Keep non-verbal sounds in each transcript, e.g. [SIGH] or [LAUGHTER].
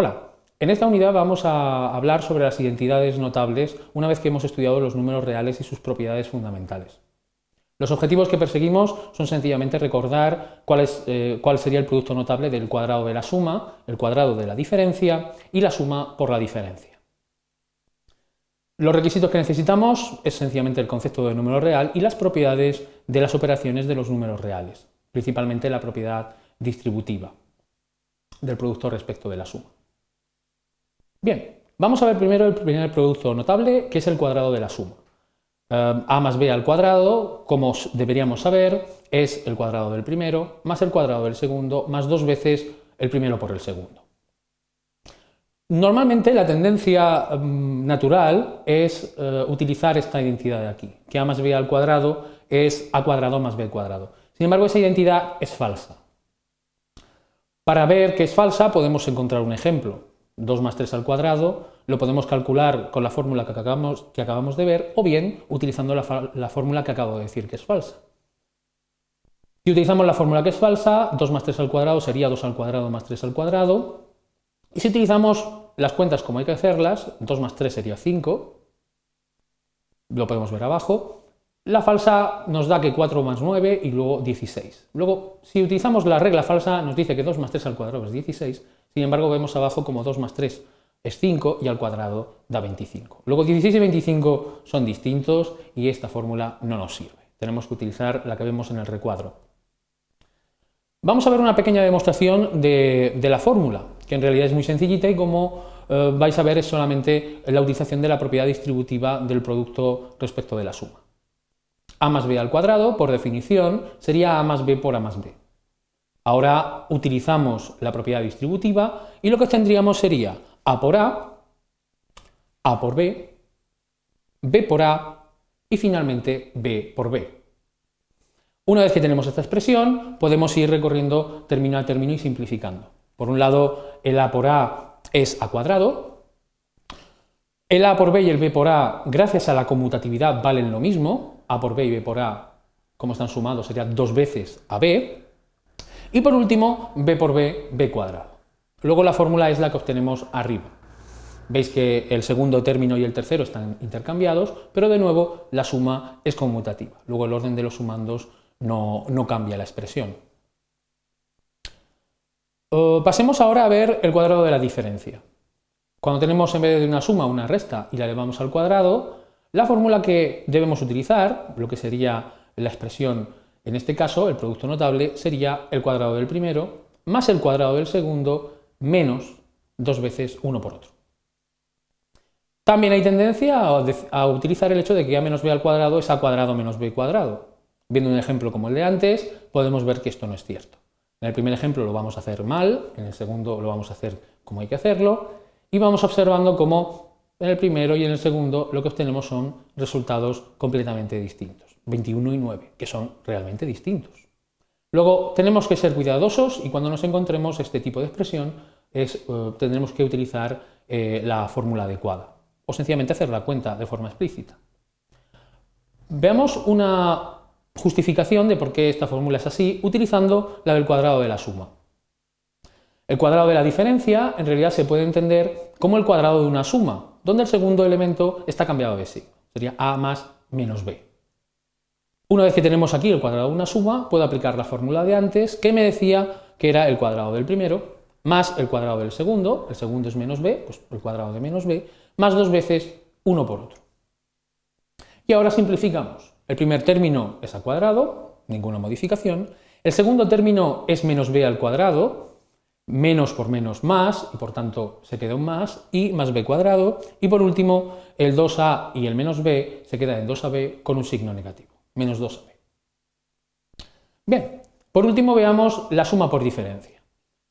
Hola, en esta unidad vamos a hablar sobre las identidades notables una vez que hemos estudiado los números reales y sus propiedades fundamentales. Los objetivos que perseguimos son sencillamente recordar eh, cuál, sería el producto notable del cuadrado de la suma, el cuadrado de la diferencia y la suma por la diferencia. Los requisitos que necesitamos es sencillamente el concepto de número real y las propiedades de las operaciones de los números reales, principalmente la propiedad distributiva del producto respecto de la suma. Bien, vamos a ver primero el primer producto notable, que es el cuadrado de la suma. Em, a más B al cuadrado, como deberíamos saber, es el cuadrado del primero más el cuadrado del segundo más dos veces el primero por el segundo. Normalmente la tendencia em, natural es eh, utilizar esta identidad de aquí, que a más b al cuadrado es a cuadrado más b al cuadrado. Sin embargo, esa identidad es falsa. Para ver que es falsa podemos encontrar un ejemplo. 2 más 3 al cuadrado, lo podemos calcular con la fórmula que acabamos, que acabamos de ver o bien utilizando la, la fórmula que acabo de decir que es falsa. Si utilizamos la fórmula que es falsa, 2 más 3 al cuadrado sería 2 al cuadrado más 3 al cuadrado. Y si utilizamos las cuentas como hay que hacerlas, 2 más 3 sería 5, lo podemos ver abajo. La falsa nos da que 4 más 9 y luego 16. Luego, si utilizamos la regla falsa, nos dice que 2 más 3 al cuadrado es 16. Sin embargo, vemos abajo como 2 más 3 es 5 y al cuadrado da 25. Luego 16 y 25 son distintos y esta fórmula no nos sirve. Tenemos que utilizar la que vemos en el recuadro. Vamos a ver una pequeña demostración de, la fórmula, que en realidad es muy sencillita y como eh, vais a ver es solamente la utilización de la propiedad distributiva del producto respecto de la suma a más b al cuadrado, por definición, sería a más b por a más b. Ahora utilizamos la propiedad distributiva y lo que tendríamos sería a por a, a por b, b por a y finalmente b por b. Una vez que tenemos esta expresión, podemos ir recorriendo término a término y simplificando. Por un lado, el a por a es a cuadrado, el a por b y el b por a, gracias a la conmutatividad, valen lo mismo, a por B y B por A, como están sumados, sería dos veces AB. Y por último, B por B, B cuadrado. Luego la fórmula es la que obtenemos arriba. Veis que el segundo término y el tercero están intercambiados, pero de nuevo la suma es conmutativa. Luego el orden de los sumandos no, cambia la expresión. Eh, pasemos ahora a ver el cuadrado de la diferencia. Cuando tenemos en vez de una suma una resta y la elevamos al cuadrado, la fórmula que debemos utilizar, lo que sería la expresión en este caso, el producto notable, sería el cuadrado del primero más el cuadrado del segundo menos dos veces uno por otro. También hay tendencia a utilizar el hecho de que a menos b al cuadrado es a cuadrado menos b cuadrado. Viendo un ejemplo como el de antes, podemos ver que esto no es cierto. En el primer ejemplo lo vamos a hacer mal, en el segundo lo vamos a hacer como hay que hacerlo, y vamos observando cómo en el primero y en el segundo lo que obtenemos son resultados completamente distintos, 21 y 9, que son realmente distintos. Luego tenemos que ser cuidadosos y cuando nos encontremos este tipo de expresión eh, tendremos que utilizar eh, la fórmula adecuada o sencillamente hacer la cuenta de forma explícita. Veamos una justificación de por qué esta fórmula es así utilizando la del cuadrado de la suma. El cuadrado de la diferencia en realidad se puede entender como el cuadrado de una suma, donde el segundo elemento está cambiado de sí, Sería a más menos b. Una vez que tenemos aquí el cuadrado de una suma, puedo aplicar la fórmula de antes que me decía que era el cuadrado del primero más el cuadrado del segundo, el segundo es menos b, pues el cuadrado de menos b, más dos veces uno por otro. Y ahora simplificamos. El primer término es a cuadrado, ninguna modificación. El segundo término es menos b al cuadrado, menos por menos más, y por tanto se queda un más, y más b cuadrado, y por último el 2a y el menos b se queda en 2ab con un signo negativo, menos 2ab. Bien, por último veamos la suma por diferencia.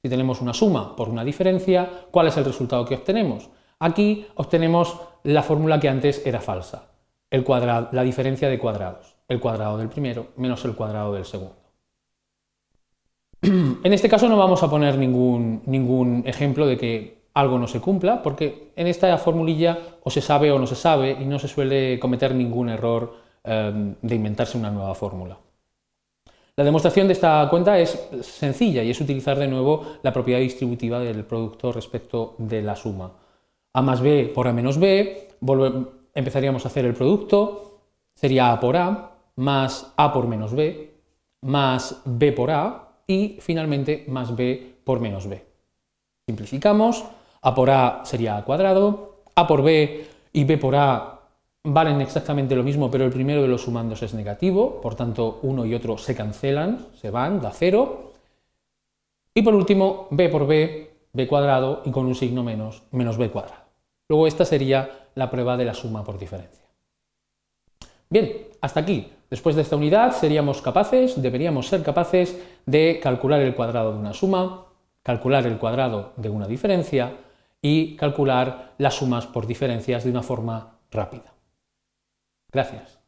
Si tenemos una suma por una diferencia, ¿cuál es el resultado que obtenemos? Aquí obtenemos la fórmula que antes era falsa, la diferencia de cuadrados, el cuadrado del primero menos el cuadrado del segundo. [CLEARS THROAT] en este caso no vamos a poner ningún, ejemplo de que algo no se cumpla, porque en esta formulilla o se sabe o no se sabe y no se suele cometer ningún error em, de inventarse una nueva fórmula. La demostración de esta cuenta es sencilla y es utilizar de nuevo la propiedad distributiva del producto respecto de la suma. A más B por A menos B, empezaríamos a hacer el producto, sería A por A, más A por menos B, más B por A, y finalmente más b por menos b. Simplificamos, a por a sería a cuadrado, a por b y b por a valen exactamente lo mismo, pero el primero de los sumandos es negativo, por tanto uno y otro se cancelan, se van, da cero. Y por último, b por b, b cuadrado y con un signo menos, menos b cuadrado. Luego esta sería la prueba de la suma por diferencia. Bien, hasta aquí. Después de esta unidad seríamos capaces, deberíamos ser capaces de calcular el cuadrado de una suma, calcular el cuadrado de una diferencia y calcular las sumas por diferencias de una forma rápida. Gracias.